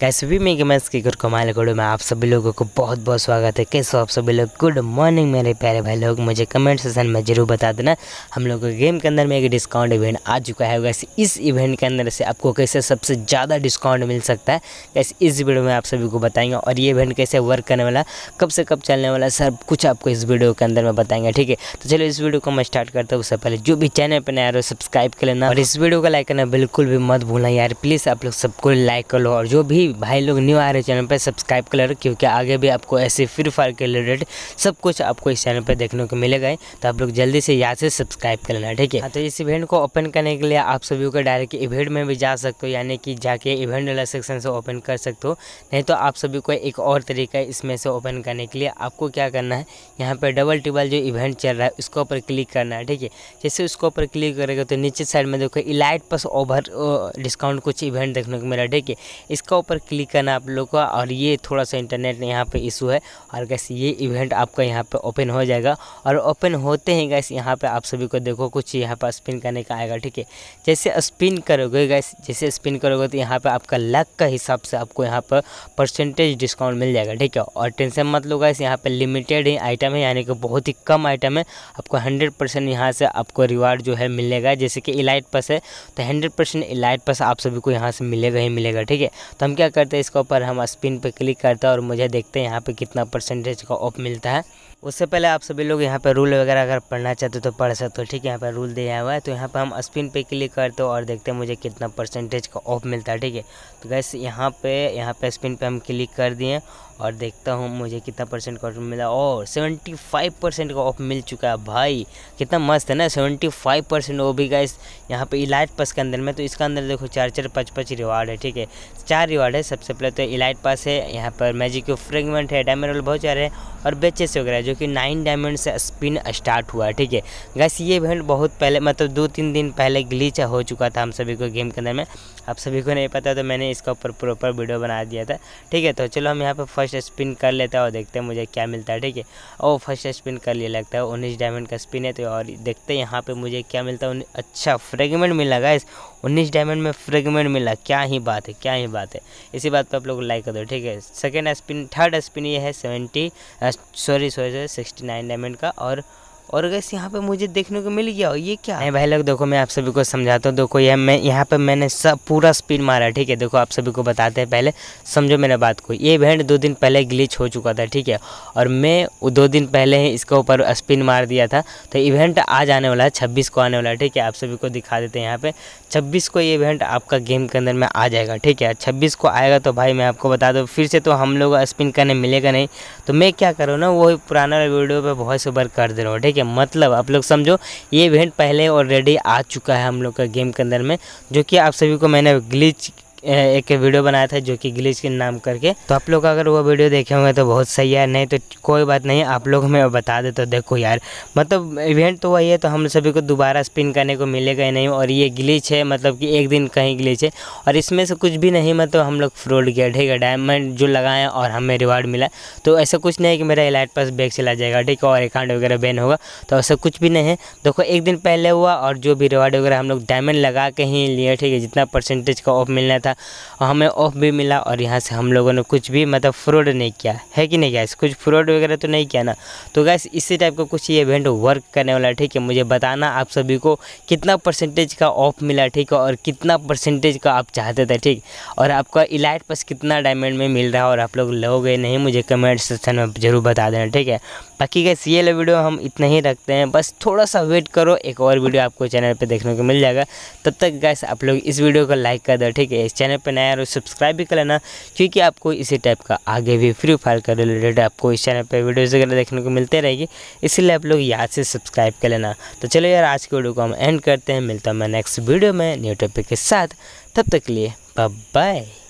कैसे भी मैं मैस के गुर कमाल करूँ में आप सभी लोगों को बहुत बहुत स्वागत है कैसे आप सभी लोग गुड मॉर्निंग मेरे प्यारे भाई लोग मुझे कमेंट सेशन में जरूर बता देना हम लोग के गेम के अंदर में एक डिस्काउंट इवेंट आ चुका है वैसे इस इवेंट के अंदर से आपको कैसे सबसे ज़्यादा डिस्काउंट मिल सकता है कैसे इस वीडियो में आप सभी को बताएंगे और ये इवेंट कैसे वर्क करने वाला कब से कब चलने वाला सब कुछ आपको इस वीडियो के अंदर में बताएंगे ठीक है तो चलो इस वीडियो को मैं स्टार्ट करता हूँ उससे पहले जो भी चैनल पर नया सब्सक्राइब कर लेना और इस वीडियो को लाइक करना बिल्कुल भी मत भूलना यार प्लीज़ आप लोग सबको लाइक कर लो और जो भी भी भाई लोग न्यू आ रहे चैनल पर सब्सक्राइब कर लो क्योंकि आगे भी आपको ऐसे फ्री फायर के रिलेटेड सब कुछ आपको इस चैनल पर देखने को मिलेगा तो आप लोग जल्दी से यहाँ से सब्सक्राइब कर लेना ठीक है हाँ, तो इस इवेंट को ओपन करने के लिए आप सभी को डायरेक्ट इवेंट में भी जा सकते हो यानी कि जाके इवेंट वाला सेक्शन से ओपन कर सकते हो नहीं तो आप सभी को एक और तरीका इसमें से ओपन करने के लिए आपको क्या करना है यहाँ पर डबल टिबल जो इवेंट चल रहा है उसके ऊपर क्लिक करना है ठीक है जैसे उसके ऊपर क्लिक करेगा तो नीचे साइड में देखो इलाइट प्लस ओवर डिस्काउंट कुछ इवेंट देखने को मिला ठीक है इसका ऊपर पर क्लिक करना आप लोग का और ये थोड़ा सा इंटरनेट यहाँ पे इशू है और गैस ये इवेंट आपका यहाँ पे ओपन हो जाएगा और ओपन होते ही गैस यहाँ पे आप सभी को देखो कुछ यहाँ पर स्पिन करने का आएगा ठीक है जैसे स्पिन करोगे गैस जैसे स्पिन करोगे तो यहाँ पर आपका लक का हिसाब से आपको यहाँ पर परसेंटेज डिस्काउंट मिल जाएगा ठीक है और टेंशन मत लो गैस यहाँ पर लिमिटेड ही आइटम है यानी कि बहुत ही कम आइटम है आपको हंड्रेड परसेंट यहाँ से आपको रिवार्ड जो है मिलेगा जैसे कि इलाइट पस है तो हंड्रेड परसेंट इलाइट पस आप सभी को यहाँ से मिलेगा ही मिलेगा ठीक है तो हम क्या क्या करते हैं इसके ऊपर हम स्पिन पे क्लिक करते हैं और मुझे देखते हैं यहाँ पे कितना परसेंटेज का ऑफ मिलता है उससे पहले आप सभी लोग यहाँ पे रूल वगैरह अगर पढ़ना चाहते हो तो पढ़ सकते हो ठीक है यहाँ पे रूल दिया हुआ है तो यहाँ पे हम स्पिन पे क्लिक करते हो और देखते हैं मुझे कितना परसेंटेज का ऑफ मिलता है ठीक है तो गैस यहाँ पे यहाँ पे स्पिन पे हम क्लिक कर दिए और देखता हूँ मुझे कितना परसेंट का ऑफ मिला और सेवेंटी फाइव परसेंट का ऑफ मिल चुका है भाई कितना मस्त है ना सेवेंटी फाइव परसेंट वो भी गाइस यहाँ पे इलाइट पास के अंदर में तो इसका अंदर देखो चार चार पाँच पाँच रिवार्ड है ठीक है चार रिवार्ड है सबसे पहले तो इलाइट पास है यहाँ पर मैजिक फ्रेगमेंट है डायमंड रोल बहुत सारे हैं और बेचेस वगैरह जो कि नाइन डायमंड से स्पिन स्टार्ट हुआ है ठीक है गैस ये इवेंट बहुत पहले मतलब दो तीन दिन पहले ग्लीच हो चुका था हम सभी को गेम के अंदर में आप सभी को नहीं पता तो मैंने इसका ऊपर प्रॉपर वीडियो बना दिया था ठीक है तो चलो हम यहाँ पर फर्स्ट स्पिन कर लेता है और देखते हैं मुझे क्या मिलता है ठीक है और फर्स्ट स्पिन कर लिया लगता है उन्नीस डायमंड का स्पिन है तो और देखते हैं यहाँ पे मुझे क्या मिलता है अच्छा फ्रेगमेंट मिला गाइस उन्नीस डायमंड में फ्रेगमेंट मिला क्या ही बात है क्या ही बात है इसी बात पर आप लोग लाइक कर दो ठीक है सेकेंड स्पिन थर्ड स्पिन ये है seventy sorry sorry sorry sixty nine diamond का और और गैस यहाँ पे मुझे देखने को मिल गया ये क्या नहीं भाई लोग देखो मैं आप सभी को समझाता हूँ देखो यह मैं यहाँ पे मैंने सब पूरा स्पीड मारा ठीक है देखो आप सभी को बताते हैं पहले समझो मेरे बात को ये इवेंट दो दिन पहले ग्लिच हो चुका था ठीक है और मैं दो दिन पहले ही इसके ऊपर स्पिन मार दिया था तो इवेंट आज आने वाला है छब्बीस को आने वाला है ठीक है आप सभी को दिखा देते हैं यहाँ पर छब्बीस को ये इवेंट आपका गेम के अंदर में आ जाएगा ठीक है छब्बीस को आएगा तो भाई मैं आपको बता दूँ फिर से तो हम लोग स्पिन करने मिलेगा नहीं तो मैं क्या करूँ ना वही पुराना वीडियो पे से बार कर दे रहा हूँ ठीक है मतलब आप लोग समझो ये इवेंट पहले ऑलरेडी आ चुका है हम लोग का गेम के अंदर में जो कि आप सभी को मैंने ग्लिच एक वीडियो बनाया था जो कि ग्लिच के नाम करके तो आप लोग अगर वो वीडियो देखे होंगे तो बहुत सही है नहीं तो कोई बात नहीं आप लोग हमें बता दे तो देखो यार मतलब इवेंट तो वही है तो हम सभी को दोबारा स्पिन करने को मिलेगा ही नहीं और ये ग्लिच है मतलब कि एक दिन कहीं ग्लिच है और इसमें से कुछ भी नहीं मतलब हम लोग फ्रॉड किया ठीक है डायमंड जो लगाएं और हमें रिवार्ड मिला तो ऐसा कुछ नहीं है कि मेरा इलाइट पास बैग चला जाएगा ठीक है और अकाउंट वगैरह बैन होगा तो ऐसा कुछ भी नहीं है देखो एक दिन पहले हुआ और जो भी रिवार्ड वगैरह हम लोग डायमंड लगा के ही लिए ठीक है जितना परसेंटेज का ऑफ मिलना था और हमें ऑफ भी मिला और यहाँ से हम लोगों ने कुछ भी मतलब फ्रॉड नहीं किया है कि नहीं गैस कुछ फ्रॉड वगैरह तो नहीं किया ना तो गैस इसी टाइप का कुछ ये इवेंट वर्क करने वाला ठीक है मुझे बताना आप सभी को कितना परसेंटेज का ऑफ मिला ठीक है और कितना परसेंटेज का आप चाहते थे ठीक और आपका इलाइट पास कितना डायमंड में मिल रहा है और आप लोग लोगे नहीं मुझे कमेंट सेक्शन में ज़रूर बता देना ठीक है बाकी गैस ये वीडियो हम इतना ही रखते हैं बस थोड़ा सा वेट करो एक और वीडियो आपको चैनल पर देखने को मिल जाएगा तब तक गैस आप लोग इस वीडियो को लाइक कर दो ठीक है चैनल पर नया और सब्सक्राइब भी कर लेना क्योंकि आपको इसी टाइप का आगे भी फ्री फायर का रिलेटेड आपको इस चैनल पर वीडियोज़ वगैरह देखने को मिलते रहेगी इसलिए आप लोग याद से सब्सक्राइब कर लेना तो चलो यार आज की वीडियो को हम एंड करते हैं मिलता हूँ मैं नेक्स्ट वीडियो में न्यू टॉपिक के साथ तब तक के लिए बाय